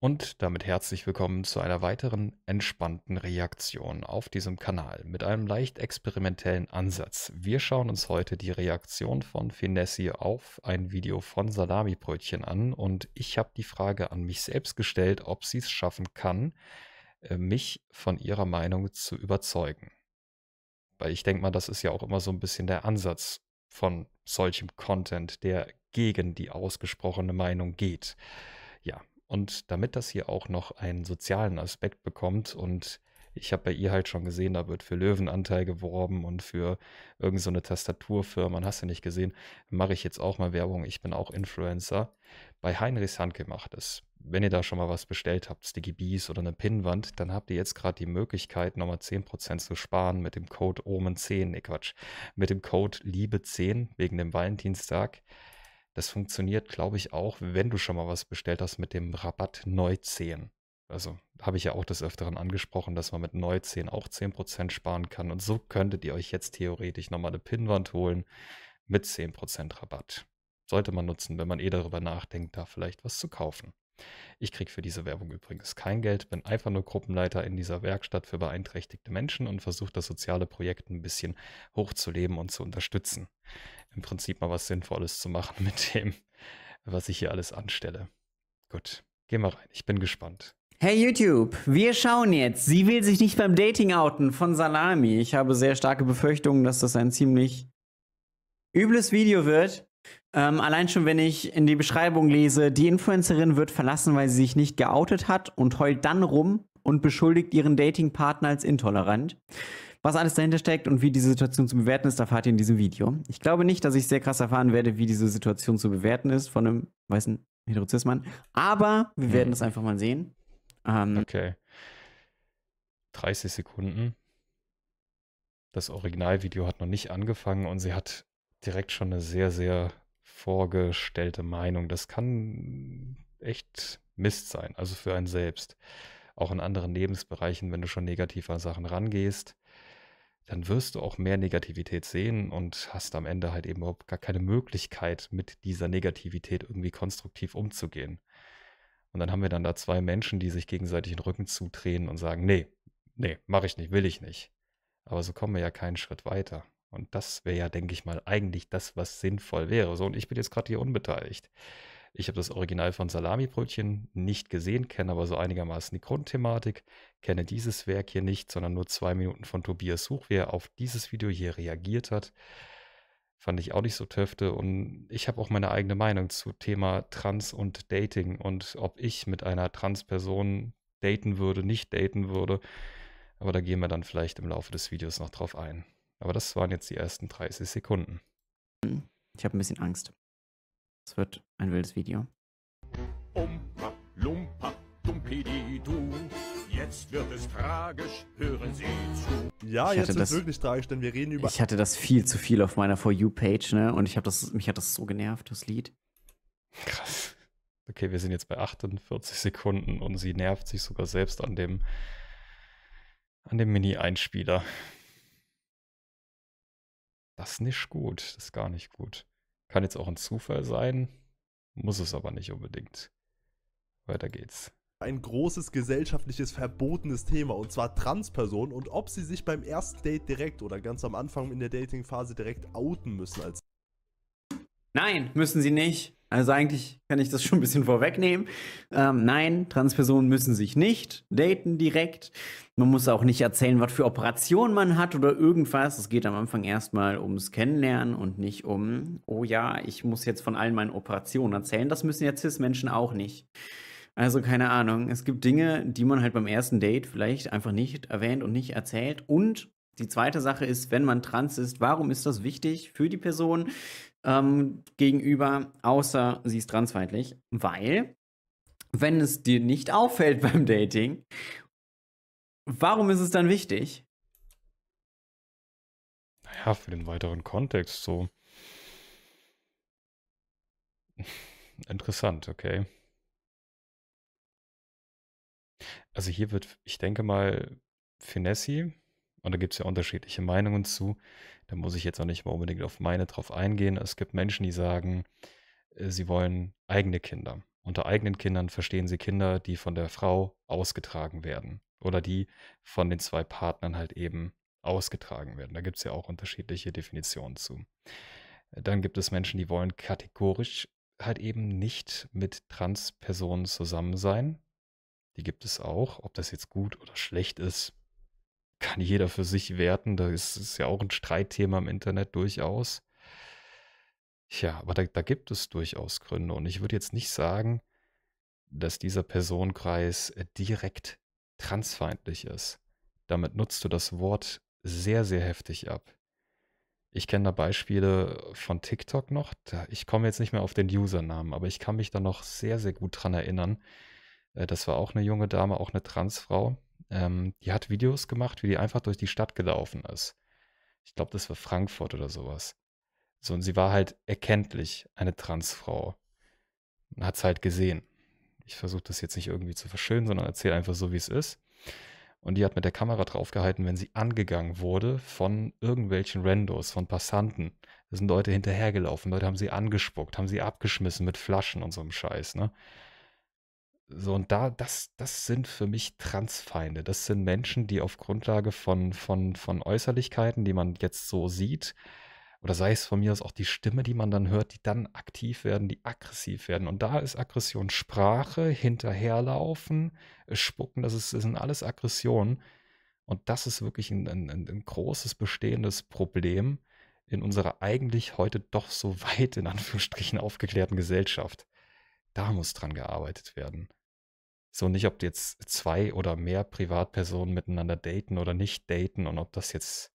Und damit herzlich willkommen zu einer weiteren entspannten Reaktion auf diesem Kanal mit einem leicht experimentellen Ansatz. Wir schauen uns heute die Reaktion von Finessi auf ein Video von Salamibrötchen an und ich habe die Frage an mich selbst gestellt, ob sie es schaffen kann, äh, mich von ihrer Meinung zu überzeugen. Weil ich denke mal, das ist ja auch immer so ein bisschen der Ansatz von solchem Content, der gegen die ausgesprochene Meinung geht. Und damit das hier auch noch einen sozialen Aspekt bekommt und ich habe bei ihr halt schon gesehen, da wird für Löwenanteil geworben und für irgendeine so Tastaturfirma, hast du nicht gesehen, mache ich jetzt auch mal Werbung, ich bin auch Influencer. Bei Heinrichs Handke macht es. Wenn ihr da schon mal was bestellt habt, Sticky Bees oder eine Pinnwand, dann habt ihr jetzt gerade die Möglichkeit, nochmal 10% zu sparen mit dem Code Omen10, ne Quatsch, mit dem Code Liebe10 wegen dem Valentinstag. Das funktioniert, glaube ich, auch, wenn du schon mal was bestellt hast mit dem Rabatt neu 10. Also habe ich ja auch des Öfteren angesprochen, dass man mit neu 10 auch 10% sparen kann. Und so könntet ihr euch jetzt theoretisch nochmal eine Pinnwand holen mit 10% Rabatt. Sollte man nutzen, wenn man eh darüber nachdenkt, da vielleicht was zu kaufen. Ich kriege für diese Werbung übrigens kein Geld, bin einfach nur Gruppenleiter in dieser Werkstatt für beeinträchtigte Menschen und versuche das soziale Projekt ein bisschen hochzuleben und zu unterstützen. Im Prinzip mal was Sinnvolles zu machen mit dem, was ich hier alles anstelle. Gut, geh mal rein, ich bin gespannt. Hey YouTube, wir schauen jetzt. Sie will sich nicht beim Dating outen von Salami. Ich habe sehr starke Befürchtungen, dass das ein ziemlich übles Video wird. Ähm, allein schon, wenn ich in die Beschreibung lese, die Influencerin wird verlassen, weil sie sich nicht geoutet hat und heult dann rum und beschuldigt ihren Datingpartner als intolerant. Was alles dahinter steckt und wie diese Situation zu bewerten ist, erfahrt ihr in diesem Video. Ich glaube nicht, dass ich sehr krass erfahren werde, wie diese Situation zu bewerten ist von einem weißen Heterozismann. Aber wir hm. werden hm. einfach mal sehen. Ähm, okay. 30 Sekunden. Das Originalvideo hat noch nicht angefangen und sie hat direkt schon eine sehr, sehr vorgestellte Meinung. Das kann echt Mist sein, also für einen selbst. Auch in anderen Lebensbereichen, wenn du schon negativer an Sachen rangehst, dann wirst du auch mehr Negativität sehen und hast am Ende halt eben überhaupt gar keine Möglichkeit, mit dieser Negativität irgendwie konstruktiv umzugehen. Und dann haben wir dann da zwei Menschen, die sich gegenseitig den Rücken zudrehen und sagen, nee, nee, mache ich nicht, will ich nicht. Aber so kommen wir ja keinen Schritt weiter. Und das wäre ja, denke ich mal, eigentlich das, was sinnvoll wäre. So, und ich bin jetzt gerade hier unbeteiligt. Ich habe das Original von Salamibrötchen nicht gesehen, kenne aber so einigermaßen die Grundthematik, kenne dieses Werk hier nicht, sondern nur zwei Minuten von Tobias Such, wie er auf dieses Video hier reagiert hat. Fand ich auch nicht so töfte und ich habe auch meine eigene Meinung zu Thema Trans und Dating und ob ich mit einer Transperson daten würde, nicht daten würde. Aber da gehen wir dann vielleicht im Laufe des Videos noch drauf ein. Aber das waren jetzt die ersten 30 Sekunden. Ich habe ein bisschen Angst. Es wird ein wildes Video. Umpa, lumpa, dumpididu. Jetzt wird es tragisch, hören Sie zu. Ja, ich jetzt wird es wirklich tragisch, denn wir reden über. Ich hatte das viel zu viel auf meiner For You-Page, ne? Und ich habe das, mich hat das so genervt, das Lied. Krass. Okay, wir sind jetzt bei 48 Sekunden und sie nervt sich sogar selbst an dem, an dem Mini-Einspieler. Das ist nicht gut. Das ist gar nicht gut. Kann jetzt auch ein Zufall sein. Muss es aber nicht unbedingt. Weiter geht's ein großes gesellschaftliches verbotenes Thema und zwar Transpersonen und ob sie sich beim ersten Date direkt oder ganz am Anfang in der Datingphase direkt outen müssen als Nein, müssen sie nicht. Also eigentlich kann ich das schon ein bisschen vorwegnehmen. Ähm, nein, Transpersonen müssen sich nicht daten direkt. Man muss auch nicht erzählen, was für Operationen man hat oder irgendwas. Es geht am Anfang erstmal ums Kennenlernen und nicht um, oh ja, ich muss jetzt von allen meinen Operationen erzählen. Das müssen ja CIS-Menschen auch nicht. Also keine Ahnung. Es gibt Dinge, die man halt beim ersten Date vielleicht einfach nicht erwähnt und nicht erzählt. Und die zweite Sache ist, wenn man trans ist, warum ist das wichtig für die Person? ähm, gegenüber, außer sie ist transfeindlich, weil wenn es dir nicht auffällt beim Dating, warum ist es dann wichtig? Naja, für den weiteren Kontext so. Interessant, okay. Also hier wird, ich denke mal, Finessi, und da gibt es ja unterschiedliche Meinungen zu, da muss ich jetzt auch nicht mal unbedingt auf meine drauf eingehen. Es gibt Menschen, die sagen, äh, sie wollen eigene Kinder. Unter eigenen Kindern verstehen sie Kinder, die von der Frau ausgetragen werden oder die von den zwei Partnern halt eben ausgetragen werden. Da gibt es ja auch unterschiedliche Definitionen zu. Dann gibt es Menschen, die wollen kategorisch halt eben nicht mit Transpersonen zusammen sein. Die gibt es auch. Ob das jetzt gut oder schlecht ist, kann jeder für sich werten. Da ist, ist ja auch ein Streitthema im Internet durchaus. Ja, aber da, da gibt es durchaus Gründe. Und ich würde jetzt nicht sagen, dass dieser Personenkreis äh, direkt transfeindlich ist. Damit nutzt du das Wort sehr, sehr heftig ab. Ich kenne da Beispiele von TikTok noch. Ich komme jetzt nicht mehr auf den Usernamen, aber ich kann mich da noch sehr, sehr gut dran erinnern. Äh, das war auch eine junge Dame, auch eine Transfrau. Ähm, die hat Videos gemacht, wie die einfach durch die Stadt gelaufen ist. Ich glaube, das war Frankfurt oder sowas. So, und sie war halt erkenntlich eine Transfrau. Und hat es halt gesehen. Ich versuche das jetzt nicht irgendwie zu verschönen, sondern erzähle einfach so, wie es ist. Und die hat mit der Kamera draufgehalten, wenn sie angegangen wurde von irgendwelchen Randos, von Passanten. Da sind Leute hinterhergelaufen, Leute haben sie angespuckt, haben sie abgeschmissen mit Flaschen und so einem Scheiß, ne? So, und da, das, das sind für mich Transfeinde. Das sind Menschen, die auf Grundlage von, von, von Äußerlichkeiten, die man jetzt so sieht, oder sei es von mir aus auch die Stimme, die man dann hört, die dann aktiv werden, die aggressiv werden. Und da ist Aggression Sprache, hinterherlaufen, äh, spucken, das, ist, das sind alles Aggressionen. Und das ist wirklich ein, ein, ein großes bestehendes Problem in unserer eigentlich heute doch so weit in Anführungsstrichen aufgeklärten Gesellschaft. Da muss dran gearbeitet werden so nicht, ob jetzt zwei oder mehr Privatpersonen miteinander daten oder nicht daten und ob das jetzt.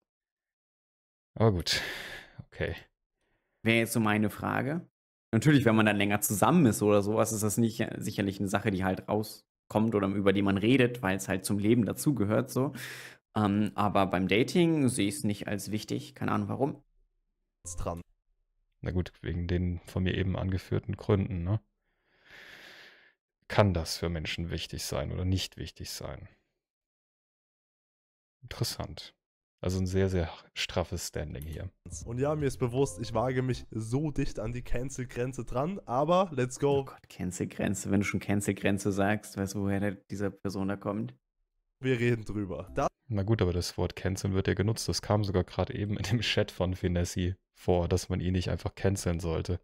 Aber gut, okay. Wäre jetzt so meine Frage. Natürlich, wenn man dann länger zusammen ist oder sowas, ist das nicht äh, sicherlich eine Sache, die halt rauskommt oder über die man redet, weil es halt zum Leben dazugehört so. Ähm, aber beim Dating sehe ich es nicht als wichtig. Keine Ahnung warum. Ist Dran. Na gut, wegen den von mir eben angeführten Gründen, ne? kann das für Menschen wichtig sein oder nicht wichtig sein? Interessant. Also ein sehr, sehr straffes Standing hier. Und ja, mir ist bewusst, ich wage mich so dicht an die Cancel-Grenze dran, aber let's go. Oh Gott, Cancel-Grenze. Wenn du schon Cancel-Grenze sagst, weißt du, woher dieser Person da kommt? Wir reden drüber. Das Na gut, aber das Wort Canceln wird ja genutzt. Das kam sogar gerade eben in dem Chat von Finessi vor, dass man ihn nicht einfach canceln sollte.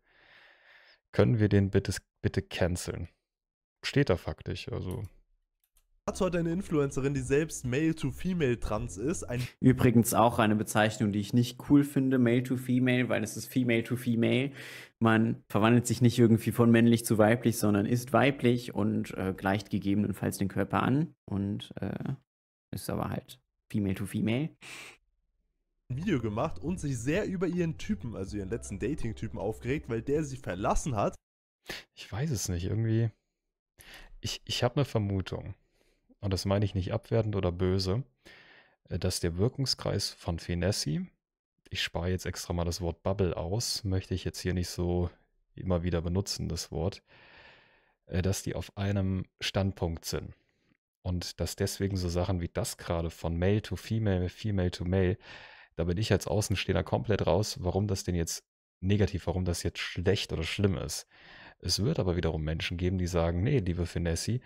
Können wir den bitte, bitte canceln? steht da faktisch. Also. Hat heute eine Influencerin, die selbst Male-to-Female trans ist. Übrigens auch eine Bezeichnung, die ich nicht cool finde, Male-to-Female, weil es ist Female-to-Female. Man verwandelt sich nicht irgendwie von männlich zu weiblich, sondern ist weiblich und äh, gleicht gegebenenfalls den Körper an und äh, ist aber halt Female-to-Female. Video gemacht und sich sehr über ihren Typen, also ihren letzten Dating-Typen aufgeregt, weil der sie verlassen hat. Ich weiß es nicht, irgendwie ich, ich habe eine Vermutung, und das meine ich nicht abwertend oder böse, äh, dass der Wirkungskreis von Finessi, ich spare jetzt extra mal das Wort Bubble aus, möchte ich jetzt hier nicht so immer wieder benutzen, das Wort, äh, dass die auf einem Standpunkt sind. Und dass deswegen so Sachen wie das gerade von Male to Female, Female to Male, da bin ich als Außenstehender komplett raus, warum das denn jetzt negativ, warum das jetzt schlecht oder schlimm ist. Es wird aber wiederum Menschen geben, die sagen, nee, liebe Finessi,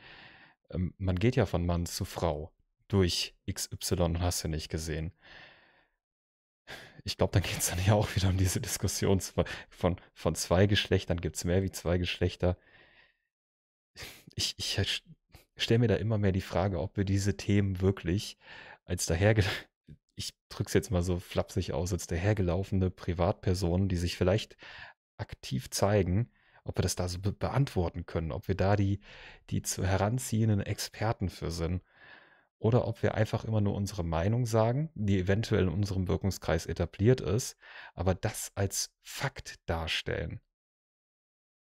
ähm, man geht ja von Mann zu Frau durch XY und hast du nicht gesehen. Ich glaube, dann geht es dann ja auch wieder um diese Diskussion von, von zwei Geschlechtern. Gibt es mehr wie zwei Geschlechter? Ich, ich stelle mir da immer mehr die Frage, ob wir diese Themen wirklich als daherge... Ich drücke es jetzt mal so flapsig aus, als dahergelaufene Privatpersonen, die sich vielleicht aktiv zeigen, ob wir das da so be beantworten können, ob wir da die, die zu heranziehenden Experten für sind. Oder ob wir einfach immer nur unsere Meinung sagen, die eventuell in unserem Wirkungskreis etabliert ist, aber das als Fakt darstellen.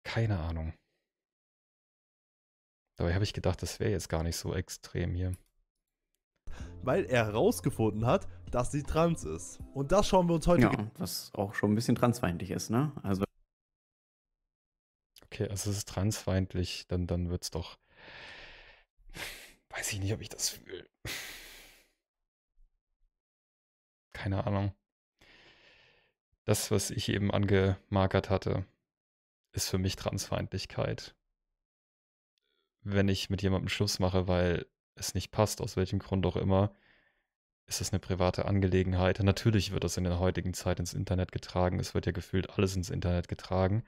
Keine Ahnung. Dabei habe ich gedacht, das wäre jetzt gar nicht so extrem hier. Weil er herausgefunden hat, dass sie trans ist. Und das schauen wir uns heute an. Ja, was auch schon ein bisschen transfeindlich ist, ne? Also okay, also es ist transfeindlich, dann, dann wird es doch. Weiß ich nicht, ob ich das fühle. Keine Ahnung. Das, was ich eben angemarkert hatte, ist für mich Transfeindlichkeit. Wenn ich mit jemandem Schluss mache, weil es nicht passt, aus welchem Grund auch immer, ist das eine private Angelegenheit. Natürlich wird das in der heutigen Zeit ins Internet getragen. Es wird ja gefühlt alles ins Internet getragen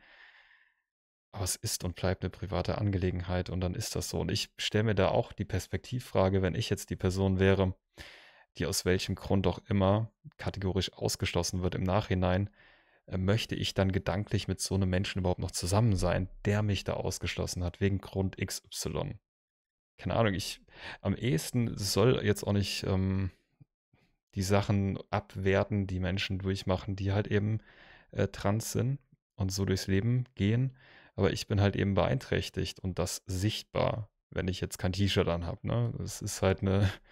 aber es ist und bleibt eine private Angelegenheit und dann ist das so. Und ich stelle mir da auch die Perspektivfrage, wenn ich jetzt die Person wäre, die aus welchem Grund auch immer kategorisch ausgeschlossen wird im Nachhinein, äh, möchte ich dann gedanklich mit so einem Menschen überhaupt noch zusammen sein, der mich da ausgeschlossen hat, wegen Grund XY. Keine Ahnung, ich am ehesten soll jetzt auch nicht ähm, die Sachen abwerten, die Menschen durchmachen, die halt eben äh, trans sind und so durchs Leben gehen aber ich bin halt eben beeinträchtigt und das sichtbar, wenn ich jetzt kein T-Shirt an habe. Ne? Es ist halt eine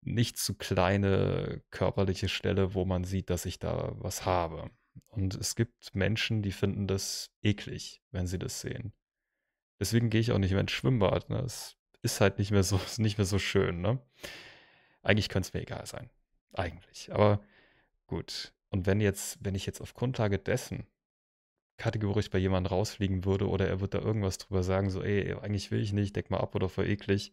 nicht zu kleine körperliche Stelle, wo man sieht, dass ich da was habe. Und es gibt Menschen, die finden das eklig, wenn sie das sehen. Deswegen gehe ich auch nicht mehr ins Schwimmbad. Ne? Es ist halt nicht mehr so, nicht mehr so schön. Ne? Eigentlich könnte es mir egal sein. Eigentlich. Aber gut. Und wenn jetzt, wenn ich jetzt auf Grundlage dessen kategorisch bei jemandem rausfliegen würde oder er würde da irgendwas drüber sagen, so, ey, eigentlich will ich nicht, deck mal ab oder voll eklig,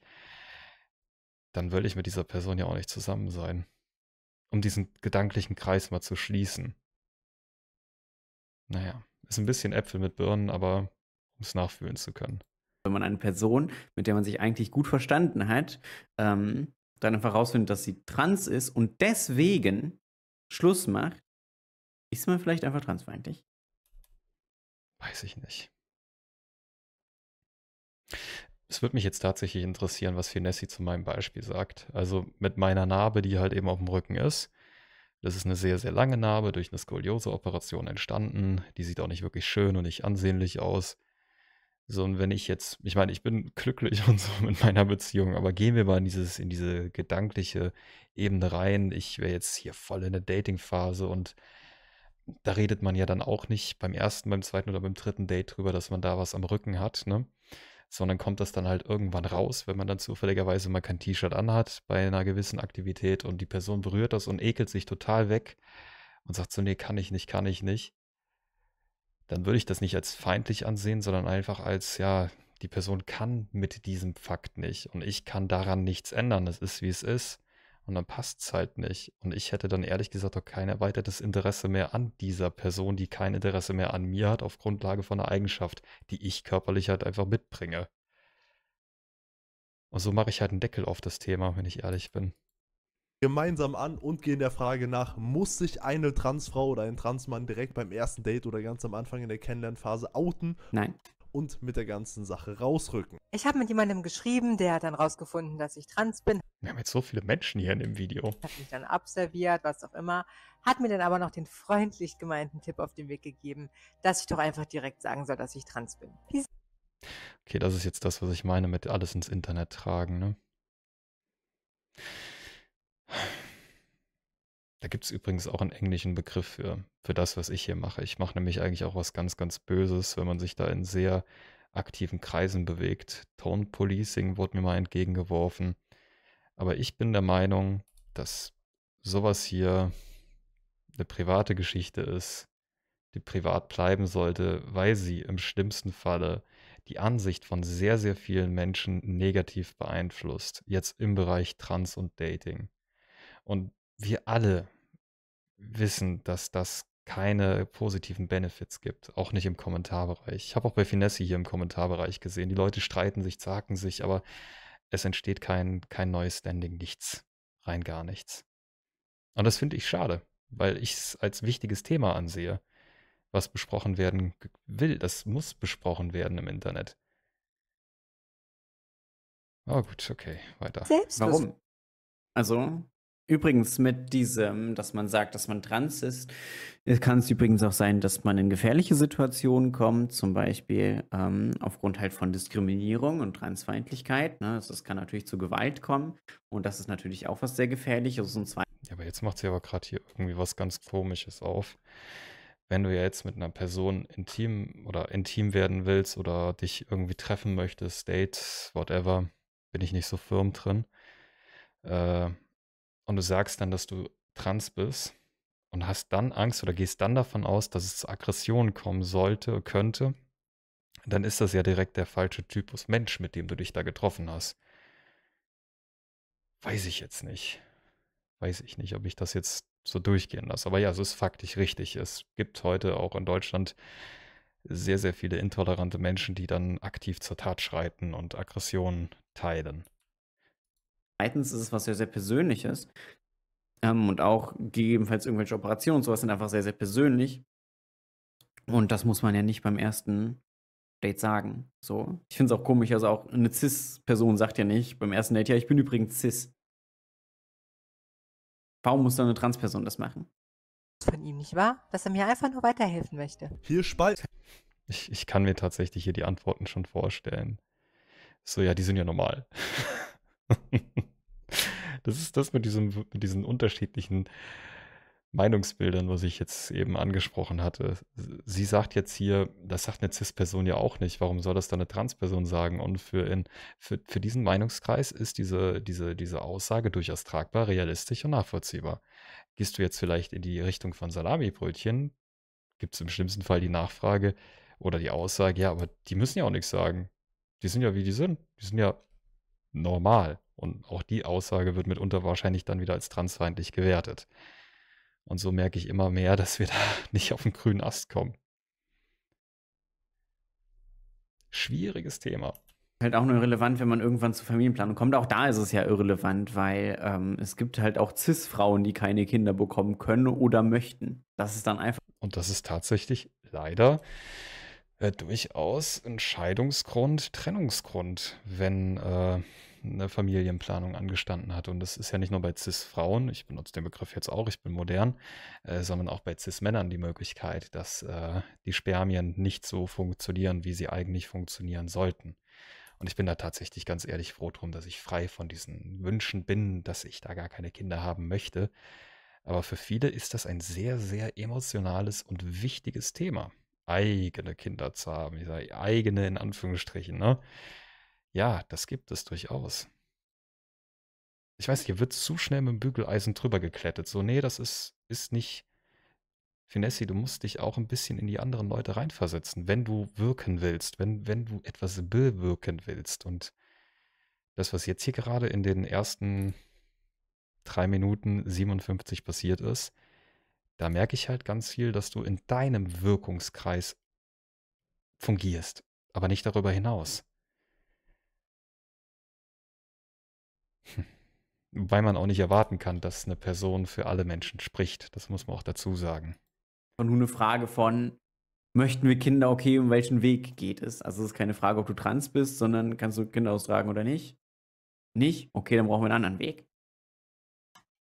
dann will ich mit dieser Person ja auch nicht zusammen sein. Um diesen gedanklichen Kreis mal zu schließen. Naja, ist ein bisschen Äpfel mit Birnen, aber um es nachfühlen zu können. Wenn man eine Person, mit der man sich eigentlich gut verstanden hat, ähm, dann einfach rausfindet, dass sie trans ist und deswegen Schluss macht, ist man vielleicht einfach transfeindlich. Weiß ich nicht. Es würde mich jetzt tatsächlich interessieren, was Finessi zu meinem Beispiel sagt. Also mit meiner Narbe, die halt eben auf dem Rücken ist. Das ist eine sehr, sehr lange Narbe, durch eine Skoliose-Operation entstanden. Die sieht auch nicht wirklich schön und nicht ansehnlich aus. So, und wenn ich jetzt, ich meine, ich bin glücklich und so mit meiner Beziehung, aber gehen wir mal in dieses, in diese gedankliche Ebene rein. Ich wäre jetzt hier voll in der Dating-Phase und da redet man ja dann auch nicht beim ersten, beim zweiten oder beim dritten Date drüber, dass man da was am Rücken hat, ne? Sondern kommt das dann halt irgendwann raus, wenn man dann zufälligerweise mal kein T-Shirt anhat bei einer gewissen Aktivität und die Person berührt das und ekelt sich total weg und sagt so, nee, kann ich nicht, kann ich nicht. Dann würde ich das nicht als feindlich ansehen, sondern einfach als, ja, die Person kann mit diesem Fakt nicht und ich kann daran nichts ändern. Es ist, wie es ist und dann passt es halt nicht. Und ich hätte dann ehrlich gesagt auch kein erweitertes Interesse mehr an dieser Person, die kein Interesse mehr an mir hat, auf Grundlage von einer Eigenschaft, die ich körperlich halt einfach mitbringe. Und so mache ich halt einen Deckel auf das Thema, wenn ich ehrlich bin. Gemeinsam an und gehen der Frage nach, muss sich eine Transfrau oder ein Transmann direkt beim ersten Date oder ganz am Anfang in der Kennenlernphase outen? Nein und mit der ganzen Sache rausrücken. Ich habe mit jemandem geschrieben, der hat dann rausgefunden, dass ich trans bin. Wir haben jetzt so viele Menschen hier in dem Video. Hat mich dann abserviert, was auch immer. Hat mir dann aber noch den freundlich gemeinten Tipp auf den Weg gegeben, dass ich doch einfach direkt sagen soll, dass ich trans bin. Peace. Okay, das ist jetzt das, was ich meine mit alles ins Internet tragen, ne? Da gibt es übrigens auch einen englischen Begriff für, für das, was ich hier mache. Ich mache nämlich eigentlich auch was ganz, ganz Böses, wenn man sich da in sehr aktiven Kreisen bewegt. Tone Policing wurde mir mal entgegengeworfen. Aber ich bin der Meinung, dass sowas hier eine private Geschichte ist, die privat bleiben sollte, weil sie im schlimmsten Falle die Ansicht von sehr, sehr vielen Menschen negativ beeinflusst, jetzt im Bereich Trans und Dating. Und wir alle wissen, dass das keine positiven Benefits gibt, auch nicht im Kommentarbereich. Ich habe auch bei Finesse hier im Kommentarbereich gesehen, die Leute streiten sich, zagen sich, aber es entsteht kein, kein neues Standing, nichts, rein gar nichts. Und das finde ich schade, weil ich es als wichtiges Thema ansehe, was besprochen werden will. Das muss besprochen werden im Internet. Oh gut, okay, weiter. Selbst Warum? Also, Übrigens mit diesem, dass man sagt, dass man trans ist, kann es übrigens auch sein, dass man in gefährliche Situationen kommt, zum Beispiel ähm, aufgrund halt von Diskriminierung und Transfeindlichkeit. Ne? Also das kann natürlich zu Gewalt kommen und das ist natürlich auch was sehr Gefährliches. Und zwar ja, aber jetzt macht sie aber gerade hier irgendwie was ganz Komisches auf. Wenn du ja jetzt mit einer Person intim oder intim werden willst oder dich irgendwie treffen möchtest, Date, whatever, bin ich nicht so firm drin. Äh, und du sagst dann, dass du trans bist und hast dann Angst oder gehst dann davon aus, dass es zu Aggressionen kommen sollte, könnte, dann ist das ja direkt der falsche Typus Mensch, mit dem du dich da getroffen hast. Weiß ich jetzt nicht. Weiß ich nicht, ob ich das jetzt so durchgehen lasse. Aber ja, es ist faktisch richtig. Es gibt heute auch in Deutschland sehr, sehr viele intolerante Menschen, die dann aktiv zur Tat schreiten und Aggressionen teilen. Zweitens ist es was sehr, sehr Persönliches. Ähm, und auch gegebenenfalls irgendwelche Operationen und sowas sind einfach sehr, sehr persönlich. Und das muss man ja nicht beim ersten Date sagen. So. Ich finde es auch komisch, also auch eine Cis-Person sagt ja nicht beim ersten Date, ja, ich bin übrigens Cis. Warum muss dann eine Transperson das machen? Von ihm nicht wahr? Dass er mir einfach nur weiterhelfen möchte. Hier Spalt. Ich, ich kann mir tatsächlich hier die Antworten schon vorstellen. So, ja, die sind ja normal. Das ist das mit, diesem, mit diesen unterschiedlichen Meinungsbildern, was ich jetzt eben angesprochen hatte. Sie sagt jetzt hier, das sagt eine CIS-Person ja auch nicht. Warum soll das dann eine Trans-Person sagen? Und für, in, für, für diesen Meinungskreis ist diese, diese, diese Aussage durchaus tragbar, realistisch und nachvollziehbar. Gehst du jetzt vielleicht in die Richtung von Salamibrötchen, gibt es im schlimmsten Fall die Nachfrage oder die Aussage, ja, aber die müssen ja auch nichts sagen. Die sind ja wie die sind. Die sind ja normal. Und auch die Aussage wird mitunter wahrscheinlich dann wieder als transfeindlich gewertet. Und so merke ich immer mehr, dass wir da nicht auf den grünen Ast kommen. Schwieriges Thema. Halt auch nur relevant, wenn man irgendwann zur Familienplanung kommt. Auch da ist es ja irrelevant, weil ähm, es gibt halt auch CIS-Frauen, die keine Kinder bekommen können oder möchten. Das ist dann einfach. Und das ist tatsächlich leider äh, durchaus Entscheidungsgrund, Trennungsgrund, wenn äh, eine Familienplanung angestanden hat. Und das ist ja nicht nur bei CIS-Frauen, ich benutze den Begriff jetzt auch, ich bin modern, äh, sondern auch bei CIS-Männern die Möglichkeit, dass äh, die Spermien nicht so funktionieren, wie sie eigentlich funktionieren sollten. Und ich bin da tatsächlich ganz ehrlich froh drum, dass ich frei von diesen Wünschen bin, dass ich da gar keine Kinder haben möchte. Aber für viele ist das ein sehr, sehr emotionales und wichtiges Thema eigene Kinder zu haben. Ich sage eigene in Anführungsstrichen. Ne? Ja, das gibt es durchaus. Ich weiß, hier wird zu schnell mit dem Bügeleisen drüber geklettet. So, nee, das ist, ist nicht. Finessi, du musst dich auch ein bisschen in die anderen Leute reinversetzen, wenn du wirken willst, wenn, wenn du etwas bewirken willst. Und das, was jetzt hier gerade in den ersten drei Minuten 57 passiert ist, da merke ich halt ganz viel, dass du in deinem Wirkungskreis fungierst, aber nicht darüber hinaus. Weil man auch nicht erwarten kann, dass eine Person für alle Menschen spricht. Das muss man auch dazu sagen. Und nur eine Frage von, möchten wir Kinder okay, um welchen Weg geht es? Also es ist keine Frage, ob du trans bist, sondern kannst du Kinder austragen oder nicht. Nicht? Okay, dann brauchen wir einen anderen Weg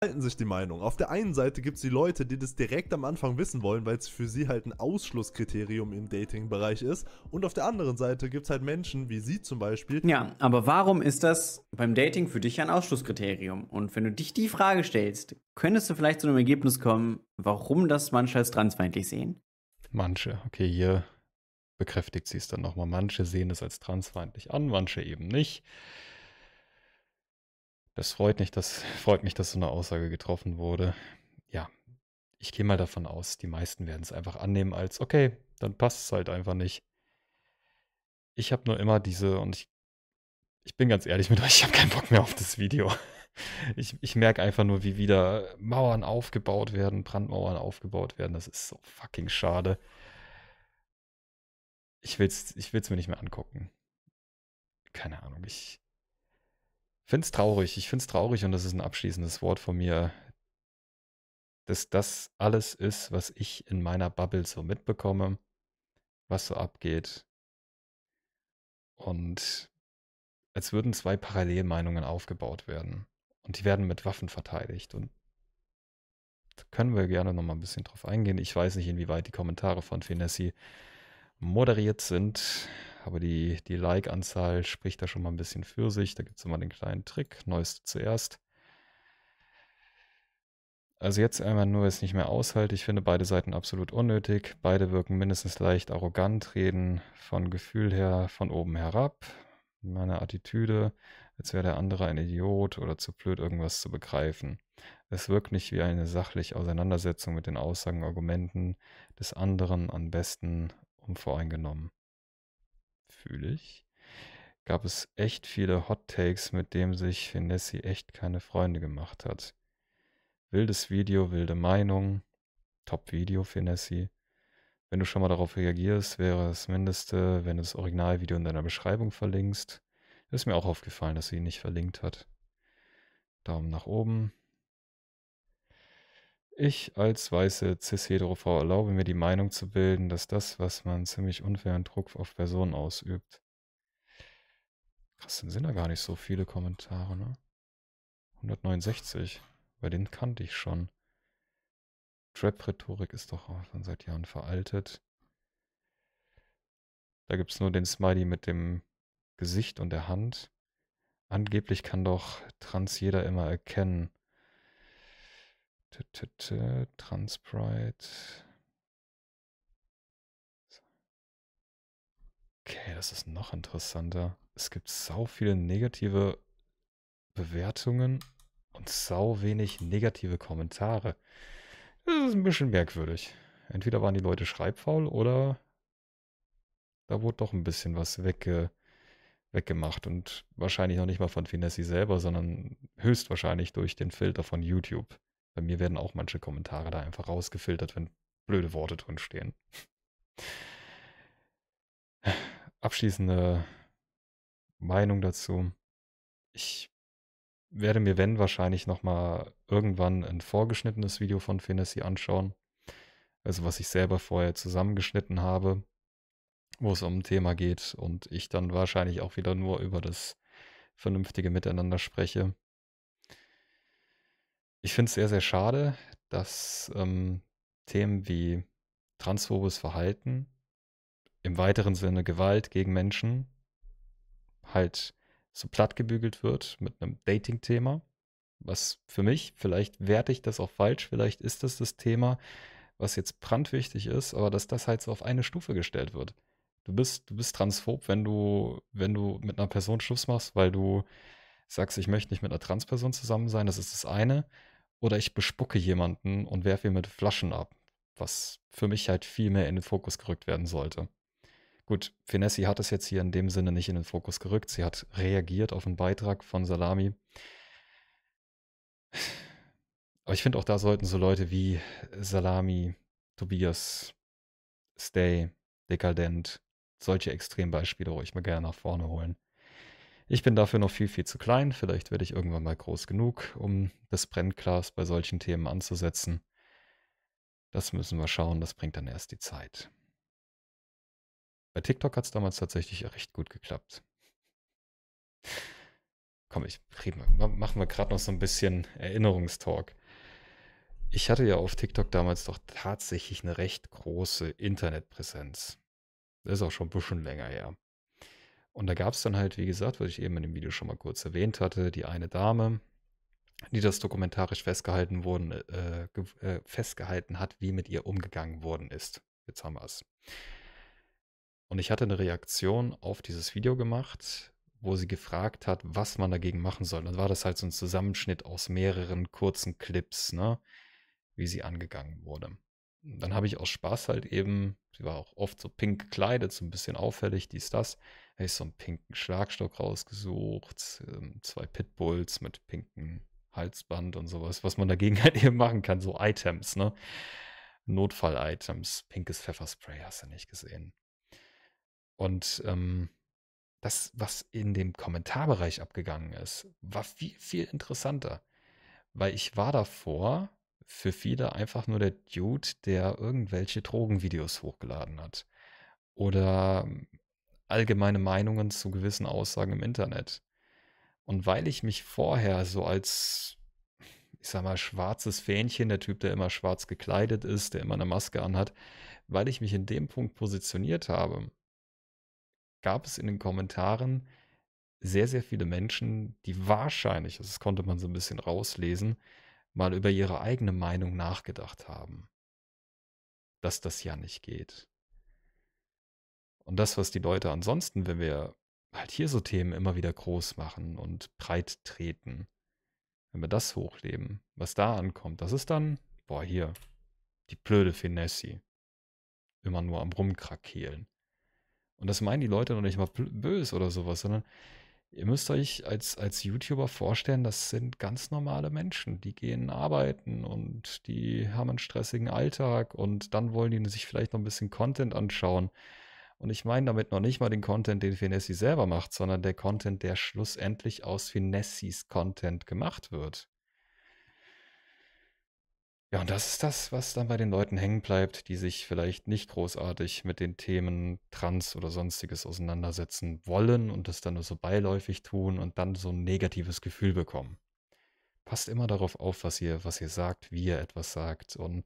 halten sich die Meinung. Auf der einen Seite gibt es die Leute, die das direkt am Anfang wissen wollen, weil es für sie halt ein Ausschlusskriterium im Dating-Bereich ist. Und auf der anderen Seite gibt es halt Menschen, wie sie zum Beispiel. Ja, aber warum ist das beim Dating für dich ein Ausschlusskriterium? Und wenn du dich die Frage stellst, könntest du vielleicht zu einem Ergebnis kommen, warum das manche als transfeindlich sehen? Manche, okay, hier bekräftigt sie es dann nochmal. Manche sehen es als transfeindlich an, manche eben nicht. Das freut mich, das freut mich, dass so eine Aussage getroffen wurde. Ja, ich gehe mal davon aus, die meisten werden es einfach annehmen als, okay, dann passt es halt einfach nicht. Ich habe nur immer diese, und ich, ich bin ganz ehrlich mit euch, ich habe keinen Bock mehr auf das Video. Ich, ich merke einfach nur, wie wieder Mauern aufgebaut werden, Brandmauern aufgebaut werden. Das ist so fucking schade. Ich will es ich will's mir nicht mehr angucken. Keine Ahnung, ich, finde es traurig. Ich finde es traurig und das ist ein abschließendes Wort von mir, dass das alles ist, was ich in meiner Bubble so mitbekomme, was so abgeht. Und als würden zwei Parallelmeinungen aufgebaut werden. Und die werden mit Waffen verteidigt. Und da können wir gerne nochmal ein bisschen drauf eingehen. Ich weiß nicht, inwieweit die Kommentare von Finessi moderiert sind aber die, die Like-Anzahl spricht da schon mal ein bisschen für sich. Da gibt es immer den kleinen Trick, neueste zuerst. Also jetzt einmal nur ist nicht mehr aushalt. Ich finde beide Seiten absolut unnötig. Beide wirken mindestens leicht arrogant, reden von Gefühl her von oben herab. Meine Attitüde, als wäre der andere ein Idiot oder zu blöd, irgendwas zu begreifen. Es wirkt nicht wie eine sachliche Auseinandersetzung mit den Aussagen und Argumenten des anderen, am besten unvoreingenommen feinfühlig, gab es echt viele Hot Takes, mit dem sich Finessi echt keine Freunde gemacht hat. Wildes Video, wilde Meinung, Top-Video Finessi. Wenn du schon mal darauf reagierst, wäre es Mindeste, wenn du das Originalvideo in deiner Beschreibung verlinkst. Ist mir auch aufgefallen, dass sie ihn nicht verlinkt hat. Daumen nach oben. Ich als weiße cis-hetero-Frau erlaube mir die Meinung zu bilden, dass das, was man ziemlich unfairen Druck auf Personen ausübt. Krass, dann sind da gar nicht so viele Kommentare, ne? 169, bei denen kannte ich schon. Trap-Rhetorik ist doch auch schon seit Jahren veraltet. Da gibt es nur den Smiley mit dem Gesicht und der Hand. Angeblich kann doch trans jeder immer erkennen. Transprite. Okay, das ist noch interessanter. Es gibt sau viele negative Bewertungen und sau wenig negative Kommentare. Das ist ein bisschen merkwürdig. Entweder waren die Leute schreibfaul oder da wurde doch ein bisschen was wegge weggemacht und wahrscheinlich noch nicht mal von Finessi selber, sondern höchstwahrscheinlich durch den Filter von YouTube. Bei mir werden auch manche Kommentare da einfach rausgefiltert, wenn blöde Worte drin stehen. Abschließende Meinung dazu. Ich werde mir, wenn wahrscheinlich, nochmal irgendwann ein vorgeschnittenes Video von Finesse anschauen. Also was ich selber vorher zusammengeschnitten habe, wo es um ein Thema geht und ich dann wahrscheinlich auch wieder nur über das vernünftige Miteinander spreche. Ich finde es sehr, sehr schade, dass ähm, Themen wie transphobes Verhalten, im weiteren Sinne Gewalt gegen Menschen, halt so plattgebügelt wird mit einem Dating-Thema. Was für mich, vielleicht werte ich das auch falsch, vielleicht ist das das Thema, was jetzt brandwichtig ist, aber dass das halt so auf eine Stufe gestellt wird. Du bist, du bist transphob, wenn du, wenn du mit einer Person Schluss machst, weil du sagst, ich möchte nicht mit einer Transperson zusammen sein, das ist das eine oder ich bespucke jemanden und werfe ihn mit Flaschen ab, was für mich halt viel mehr in den Fokus gerückt werden sollte. Gut, Finessi hat es jetzt hier in dem Sinne nicht in den Fokus gerückt. Sie hat reagiert auf einen Beitrag von Salami. Aber ich finde auch da sollten so Leute wie Salami, Tobias, Stay, Dekadent, solche Extrembeispiele ruhig mal gerne nach vorne holen. Ich bin dafür noch viel, viel zu klein. Vielleicht werde ich irgendwann mal groß genug, um das Brennglas bei solchen Themen anzusetzen. Das müssen wir schauen, das bringt dann erst die Zeit. Bei TikTok hat es damals tatsächlich recht gut geklappt. Komm, ich machen wir gerade noch so ein bisschen Erinnerungstalk. Ich hatte ja auf TikTok damals doch tatsächlich eine recht große Internetpräsenz. Das ist auch schon ein bisschen länger her. Und da gab es dann halt, wie gesagt, was ich eben in dem Video schon mal kurz erwähnt hatte, die eine Dame, die das dokumentarisch festgehalten, wurden, äh, äh, festgehalten hat, wie mit ihr umgegangen worden ist. Jetzt haben wir es. Und ich hatte eine Reaktion auf dieses Video gemacht, wo sie gefragt hat, was man dagegen machen soll. Dann war das halt so ein Zusammenschnitt aus mehreren kurzen Clips, ne, wie sie angegangen wurde. Dann habe ich aus Spaß halt eben, sie war auch oft so pink gekleidet, so ein bisschen auffällig, dies, das habe ich so einen pinken Schlagstock rausgesucht, ähm, zwei Pitbulls mit pinken Halsband und sowas, was man dagegen halt eben machen kann, so Items, ne? Notfall-Items, pinkes Pfefferspray hast du nicht gesehen. Und ähm, das, was in dem Kommentarbereich abgegangen ist, war viel, viel interessanter. Weil ich war davor für viele einfach nur der Dude, der irgendwelche Drogenvideos hochgeladen hat. Oder ähm, allgemeine Meinungen zu gewissen Aussagen im Internet. Und weil ich mich vorher so als, ich sag mal, schwarzes Fähnchen, der Typ, der immer schwarz gekleidet ist, der immer eine Maske anhat, weil ich mich in dem Punkt positioniert habe, gab es in den Kommentaren sehr, sehr viele Menschen, die wahrscheinlich, das konnte man so ein bisschen rauslesen, mal über ihre eigene Meinung nachgedacht haben. Dass das ja nicht geht. Und das, was die Leute ansonsten, wenn wir halt hier so Themen immer wieder groß machen und breit treten, wenn wir das hochleben, was da ankommt, das ist dann, boah, hier, die blöde Finessi. Immer nur am Rumkrakehlen. Und das meinen die Leute noch nicht mal böse oder sowas, sondern ihr müsst euch als, als YouTuber vorstellen, das sind ganz normale Menschen. Die gehen arbeiten und die haben einen stressigen Alltag und dann wollen die sich vielleicht noch ein bisschen Content anschauen. Und ich meine damit noch nicht mal den Content, den Finessi selber macht, sondern der Content, der schlussendlich aus Finessis Content gemacht wird. Ja, und das ist das, was dann bei den Leuten hängen bleibt, die sich vielleicht nicht großartig mit den Themen Trans oder sonstiges auseinandersetzen wollen und das dann nur so beiläufig tun und dann so ein negatives Gefühl bekommen. Passt immer darauf auf, was ihr, was ihr sagt, wie ihr etwas sagt und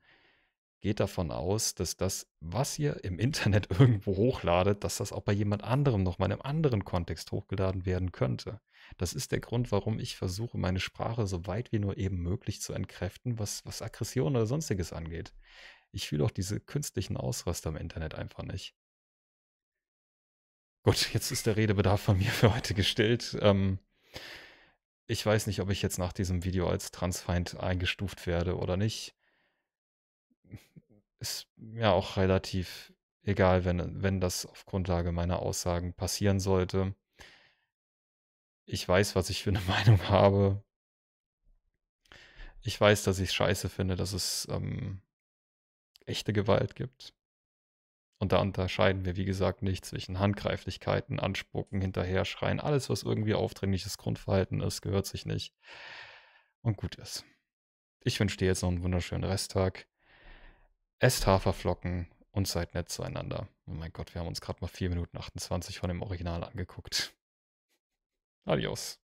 geht davon aus, dass das, was ihr im Internet irgendwo hochladet, dass das auch bei jemand anderem nochmal in einem anderen Kontext hochgeladen werden könnte. Das ist der Grund, warum ich versuche, meine Sprache so weit wie nur eben möglich zu entkräften, was, was Aggression oder sonstiges angeht. Ich fühle auch diese künstlichen Ausraster im Internet einfach nicht. Gut, jetzt ist der Redebedarf von mir für heute gestillt. Ähm, ich weiß nicht, ob ich jetzt nach diesem Video als Transfeind eingestuft werde oder nicht ist mir auch relativ egal, wenn, wenn das auf Grundlage meiner Aussagen passieren sollte. Ich weiß, was ich für eine Meinung habe. Ich weiß, dass ich es scheiße finde, dass es ähm, echte Gewalt gibt. Und da unterscheiden wir, wie gesagt, nicht zwischen Handgreiflichkeiten, Anspucken, Hinterherschreien. Alles, was irgendwie aufdringliches Grundverhalten ist, gehört sich nicht. Und gut ist. Ich wünsche dir jetzt noch einen wunderschönen Resttag. Esst Haferflocken und seid nett zueinander. Oh mein Gott, wir haben uns gerade mal 4 Minuten 28 von dem Original angeguckt. Adios.